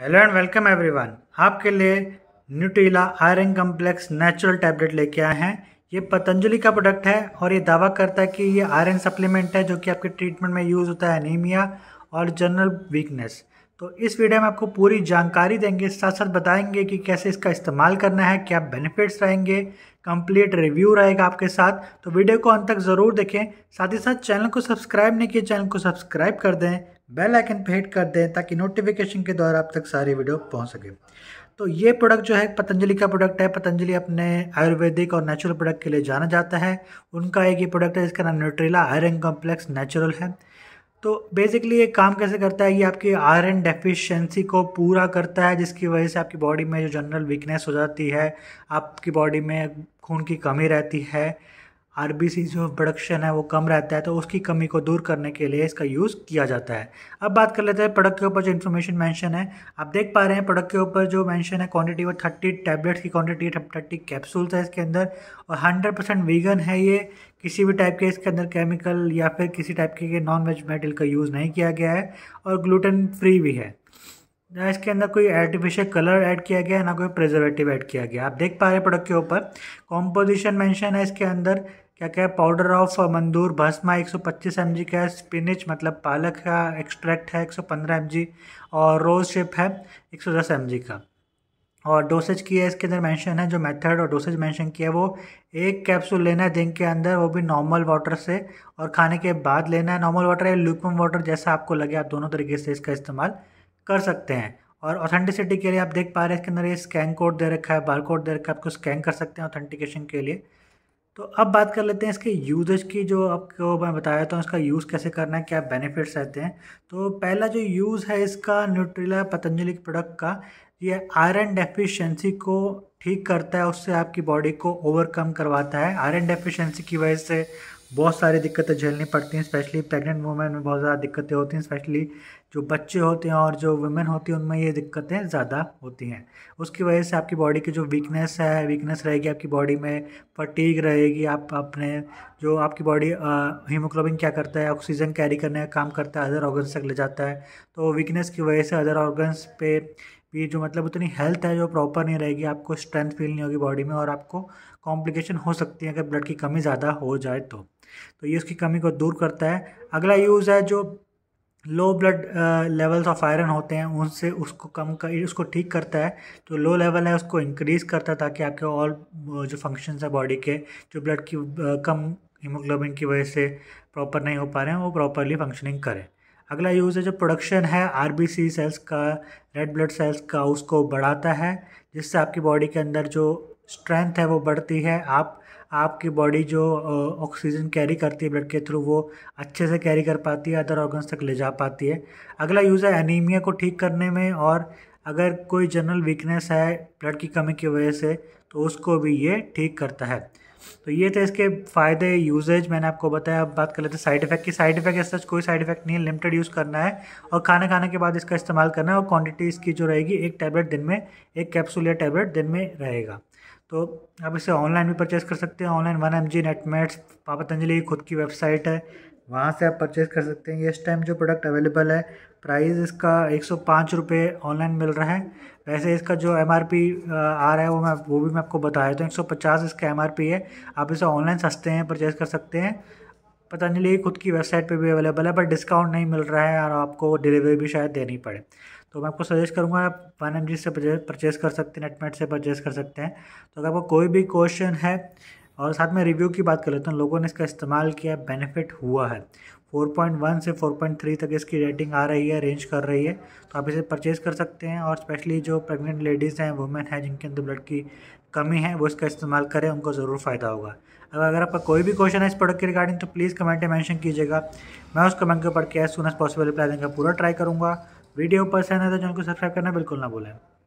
hello and welcome everyone आपके लिए Nutrela iron complex natural tablet लेके आए हैं ये पतंजलि का प्रोडक्ट है और ये दावा करता है कि ये आयरन सप्लीमेंट है जो कि आपके ट्रीटमेंट में यूज़ होता है एनीमिया और जनरल वीकनेस तो इस वीडियो में आपको पूरी जानकारी देंगे साथ साथ बताएंगे कि कैसे इसका इस्तेमाल करना है क्या बेनिफिट्स रहेंगे कंप्लीट रिव्यू रहेगा आपके साथ तो वीडियो को अंत तक ज़रूर देखें साथ ही साथ चैनल को सब्सक्राइब नहीं किए चैनल को सब्सक्राइब कर दें बेल आइकन पर हिट कर दें ताकि नोटिफिकेशन के द्वारा आप तक सारी वीडियो पहुँच सके तो ये प्रोडक्ट जो है पतंजलि का प्रोडक्ट है पतंजलि अपने आयुर्वेदिक और नेचुरल प्रोडक्ट के लिए जाना जाता है उनका एक ये प्रोडक्ट है जिसका नाम न्यूट्रेला आयरन कॉम्प्लेक्स नेचुरल है तो बेसिकली ये काम कैसे करता है ये आपकी आयरन डेफिशिएंसी को पूरा करता है जिसकी वजह से आपकी बॉडी में जो जनरल वीकनेस हो जाती है आपकी बॉडी में खून की कमी रहती है आर जो प्रोडक्शन है वो कम रहता है तो उसकी कमी को दूर करने के लिए इसका यूज़ किया जाता है अब बात कर लेते हैं प्रोडक्ट के ऊपर जो इन्फॉर्मेशन मेंशन है आप देख पा रहे हैं प्रोडक्ट के ऊपर जो मेंशन है क्वांटिटी वो थर्टी टैबलेट्स की क्वांटिटी थर्टी कैप्सूल्स है इसके अंदर और हंड्रेड परसेंट वीगन है ये किसी भी टाइप के इसके अंदर केमिकल या फिर किसी टाइप के नॉन वेज मेटल का यूज़ नहीं किया गया है और ग्लूटेन फ्री भी है ना इसके अंदर कोई आर्टिफिशियल कलर ऐड किया गया है ना कोई प्रिजर्वेटिव ऐड किया गया आप देख पा रहे हैं प्रोडक्ट के ऊपर कॉम्पोजिशन मैंशन है इसके अंदर क्या क्या है पाउडर ऑफ मंदूर भस्मा 125 सौ का है स्पिनिच मतलब पालक का एक्सट्रैक्ट है 115 सौ और रोज शिप है 110 सौ का और डोसेज की है इसके अंदर मेंशन है जो मेथड और डोसेज मेंशन किया है वो एक कैप्सूल लेना है दिन के अंदर वो भी नॉर्मल वाटर से और खाने के बाद लेना है नॉर्मल वाटर या लूकम वाटर जैसा आपको लगे आप दोनों तरीके से इसका इस्तेमाल कर सकते हैं और ऑथेंटिसिटी के लिए आप देख पा रहे हैं इसके अंदर ये स्कैन कोड दे रखा है बार कोड दे रखा है आपको स्कैन कर सकते हैं ऑथेंटिकेशन के लिए तो अब बात कर लेते हैं इसके यूजेज की जो आपको मैं बताया था उसका इसका यूज़ कैसे करना है क्या बेनिफिट्स रहते हैं तो पहला जो यूज़ है इसका न्यूट्रिला पतंजलि प्रोडक्ट का ये आयरन डेफिशिएंसी को ठीक करता है उससे आपकी बॉडी को ओवरकम करवाता है आयरन डेफिशिएंसी की वजह से बहुत सारी दिक्कतें झेलनी पड़ती हैं स्पेशली प्रेग्नेंट वुमेन में बहुत ज़्यादा दिक्कतें होती हैं स्पेशली जो बच्चे होते हैं और जो वुमेन होती हैं उनमें ये दिक्कतें ज़्यादा होती हैं उसकी वजह से आपकी बॉडी की जो वीकनेस है वीकनेस रहेगी आपकी बॉडी में फटीग रहेगी आप अपने जो आपकी बॉडी हीमोग्लोबिन क्या करता है ऑक्सीजन कैरी करने का काम करता है अदर ऑर्गन्स तक ले जाता है तो वीकनेस की वजह से अदर ऑर्गन्स पे भी जो मतलब उतनी हेल्थ है जो प्रॉपर नहीं रहेगी आपको स्ट्रेंथ फील नहीं होगी बॉडी में और आपको कॉम्प्लिकेशन हो सकती है अगर ब्लड की कमी ज़्यादा हो जाए तो तो ये उसकी कमी को दूर करता है अगला यूज़ है जो low blood levels of iron होते हैं उनसे उसको कम कर उसको ठीक करता है जो लो लेवल है उसको इंक्रीज़ करता है ताकि आपके और जो फंक्शंस है बॉडी के जो ब्लड की uh, कम हीमोग्लोबिन की वजह से प्रॉपर नहीं हो पा रहे हैं वो प्रॉपरली फंक्शनिंग करें अगला यूज़ है जो प्रोडक्शन है आर सेल्स का रेड ब्लड सेल्स का उसको बढ़ाता है जिससे आपकी बॉडी के अंदर जो स्ट्रेंथ है वो बढ़ती है आप आपकी बॉडी जो ऑक्सीजन कैरी करती है ब्लड के थ्रू वो अच्छे से कैरी कर पाती है अदर ऑर्गन्स तक ले जा पाती है अगला यूज़ है एनीमिया को ठीक करने में और अगर कोई जनरल वीकनेस है ब्लड की कमी की वजह से तो उसको भी ये ठीक करता है तो ये थे इसके फ़ायदे यूजेज मैंने आपको बताया अब बात कर लेते हैं साइड इफेक्ट की साइड इफेक्ट ऐसा कोई साइड इफेक्ट नहीं है लिमिटेड यूज़ करना है और खाना खाने के बाद इसका इस्तेमाल करना है और क्वांटिटी इसकी जो रहेगी एक टैबलेट दिन में एक कैप्सूल या टैबलेट दिन में रहेगा तो आप इसे ऑनलाइन भी परचेज कर सकते हैं online one M G Netmeds पापतंजलि खुद की वेबसाइट है वहाँ से आप परचेज़ कर सकते हैं ये इस टाइम जो प्रोडक्ट अवेलेबल है प्राइस इसका एक सौ ऑनलाइन मिल रहा है वैसे इसका जो एम आ रहा है वो मैं वो भी मैं आपको बता देता हूँ एक सौ इसका एम है आप इसे ऑनलाइन सस्ते हैं परचेज़ कर सकते हैं पता नहीं खुद की वेबसाइट पे भी अवेलेबल है पर डिस्काउंट नहीं मिल रहा है और आपको डिलीवरी भी शायद देनी पड़े तो मैं आपको सजेस्ट करूँगा आप वन एम से परचेज़ कर सकते हैं नेटमेट से परचेज़ कर सकते हैं तो अगर आपको कोई भी क्वेश्चन है और साथ में रिव्यू की बात कर लेते हैं लोगों ने इसका इस्तेमाल किया बेनिफिट हुआ है 4.1 से 4.3 तक इसकी रेटिंग आ रही है रेंज कर रही है तो आप इसे परचेज़ कर सकते हैं और स्पेशली जो प्रेग्नेंट लेडीज़ हैं वुमेन हैं जिनके अंदर ब्लड की कमी है वो इसका इस्तेमाल करें उनको ज़रूर फ़ायदा होगा अब अगर आपका कोई भी क्वेश्चन है इस प्रोडक्ट के रिगार्डिंग तो प्लीज़ कमेंट मैंशन कीजिएगा मैं उस कमेंट के ऊपर क्या as soon as possible reply देंगे पूरा ट्राई करूँगा वीडियो पसंद है तो चैनल को सब्सक्राइब करना बिल्कुल ना भूलें